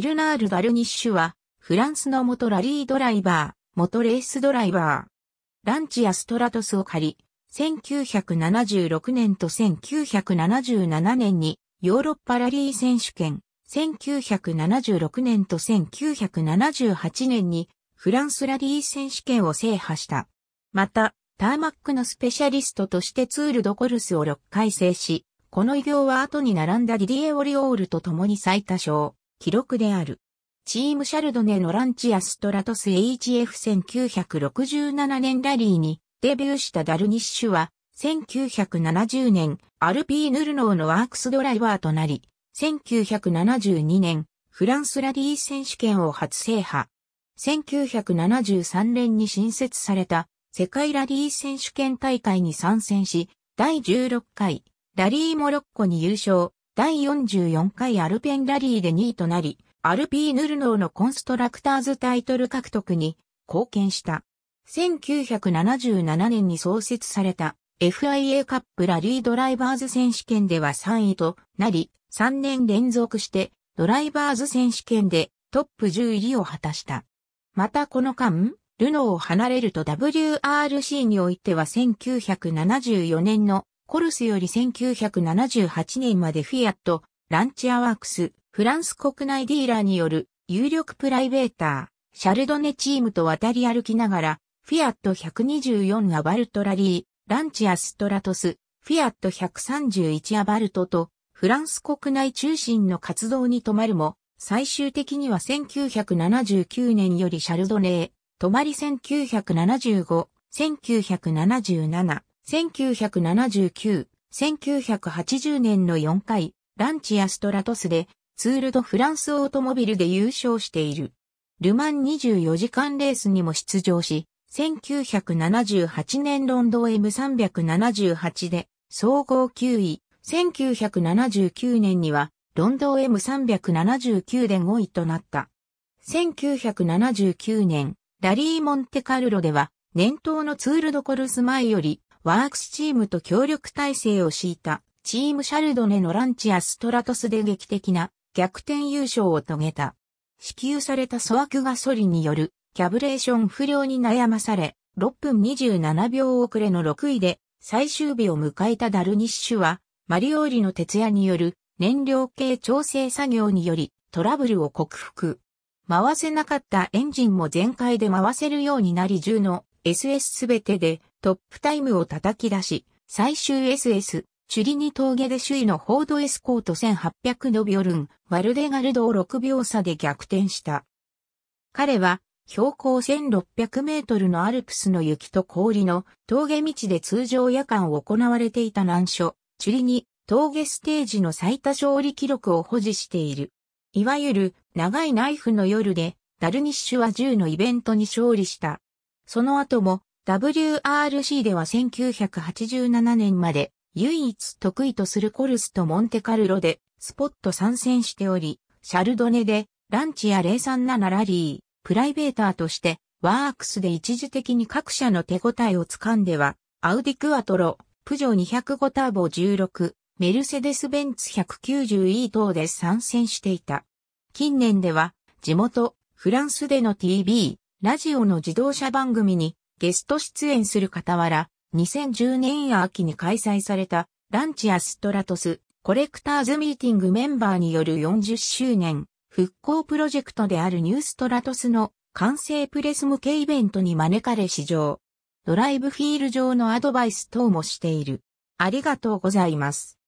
ベルナール・バルニッシュは、フランスの元ラリードライバー、元レースドライバー。ランチやストラトスを借り、1976年と1977年にヨーロッパラリー選手権、1976年と1978年にフランスラリー選手権を制覇した。また、ターマックのスペシャリストとしてツールドコルスを6回制し、この偉業は後に並んだディディエ・オリオールと共に最多勝。記録である。チームシャルドネのランチアストラトス HF1967 年ラリーにデビューしたダルニッシュは、1970年、アルピーヌルノーのワークスドライバーとなり、1972年、フランスラリー選手権を初制覇。1973年に新設された世界ラリー選手権大会に参戦し、第16回、ラリーモロッコに優勝、第44回アルペンラリーで2位となり、アルピーヌルノーのコンストラクターズタイトル獲得に貢献した。1977年に創設された FIA カップラリードライバーズ選手権では3位となり、3年連続してドライバーズ選手権でトップ10入りを果たした。またこの間、ルノーを離れると WRC においては1974年のコルスより1978年までフィアット、ランチアワークス、フランス国内ディーラーによる有力プライベーター、シャルドネチームと渡り歩きながら、フィアット124アバルトラリー、ランチアストラトス、フィアット131アバルトと、フランス国内中心の活動に止まるも、最終的には1979年よりシャルドネー、止まり1975、1977、1979、1980年の4回、ランチやストラトスで、ツールドフランスオートモビルで優勝している。ルマン24時間レースにも出場し、1978年ロンドン M378 で総合9位、1979年にはロンドン M379 で5位となった。1979年、ラリーモンテカルロでは、年頭のツールドコルス前よりワークスチームと協力体制を敷いた、チームシャルドネのランチやストラトスで劇的な逆転優勝を遂げた。支給された粗悪ガソリンによるキャブレーション不良に悩まされ、6分27秒遅れの6位で最終日を迎えたダルニッシュは、マリオーリの徹夜による燃料系調整作業によりトラブルを克服。回せなかったエンジンも全開で回せるようになり10の SS すべてでトップタイムを叩き出し、最終 SS、チュリニ峠で首位のフォードエスコート1800のビョルン、ワルデガルドを6秒差で逆転した。彼は、標高1600メートルのアルプスの雪と氷の峠道で通常夜間行われていた難所、チュリニ峠ステージの最多勝利記録を保持している。いわゆる長いナイフの夜で、ダルニッシュは10のイベントに勝利した。その後も WRC では1987年まで唯一得意とするコルスとモンテカルロでスポット参戦しており、シャルドネでランチや037ラリー、プライベーターとしてワークスで一時的に各社の手応えをつかんでは、アウディクアトロ、プジョー205ターボ16、メルセデスベンツ 190E 等で参戦していた。近年では地元フランスでの TV、ラジオの自動車番組にゲスト出演する傍ら、2010年秋に開催されたランチアストラトスコレクターズミーティングメンバーによる40周年復興プロジェクトであるニューストラトスの完成プレス向けイベントに招かれ市場。ドライブフィール上のアドバイス等もしている。ありがとうございます。